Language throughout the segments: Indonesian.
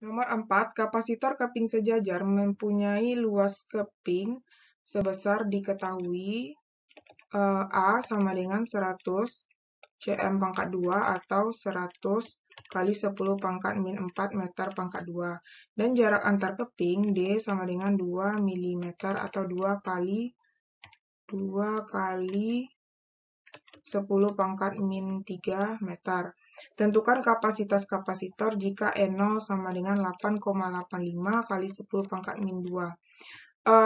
Nomor 4, kapasitor keping sejajar mempunyai luas keping sebesar diketahui uh, A sama dengan 100 cm pangkat 2 atau 100 kali 10 pangkat min 4 meter pangkat 2. Dan jarak antar keping D sama dengan 2 mm atau 2 kali 2 kali 10 pangkat min 3 meter. Tentukan kapasitas kapasitor jika n 0 sama dengan 8,85 kali 10 pangkat min 2. Uh,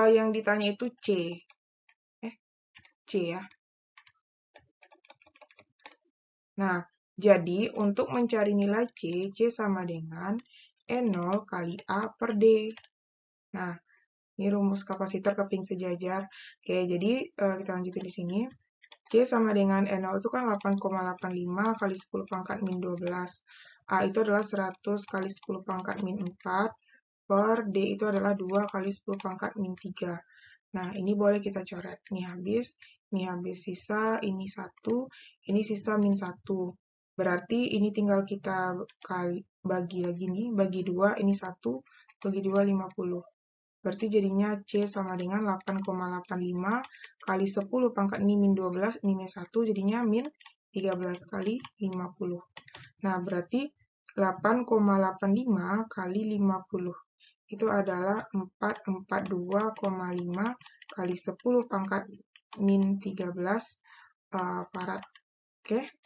eh, yang ditanya itu C. Eh, C ya. Nah, jadi untuk mencari nilai C, C sama dengan n 0 kali A per D. Nah, ini rumus kapasitor keping sejajar. Oke, jadi uh, kita lanjutin di sini. J sama dengan n 0 itu kan 8,85 kali 10 pangkat min 12. A itu adalah 100 kali 10 pangkat min 4 per D itu adalah 2 kali 10 pangkat min 3. Nah, ini boleh kita coret. Ini habis, ini habis sisa, ini 1, ini sisa min 1. Berarti ini tinggal kita kali, bagi lagi nih, bagi 2, ini 1, bagi 2, 50. Berarti jadinya C sama dengan 8,85 kali 10 pangkat ini min 12, ini min 1, jadinya min 13 kali 50. Nah, berarti 8,85 kali 50. Itu adalah 442,5 kali 10 pangkat min 13 uh, eh, parat. Oke. Okay?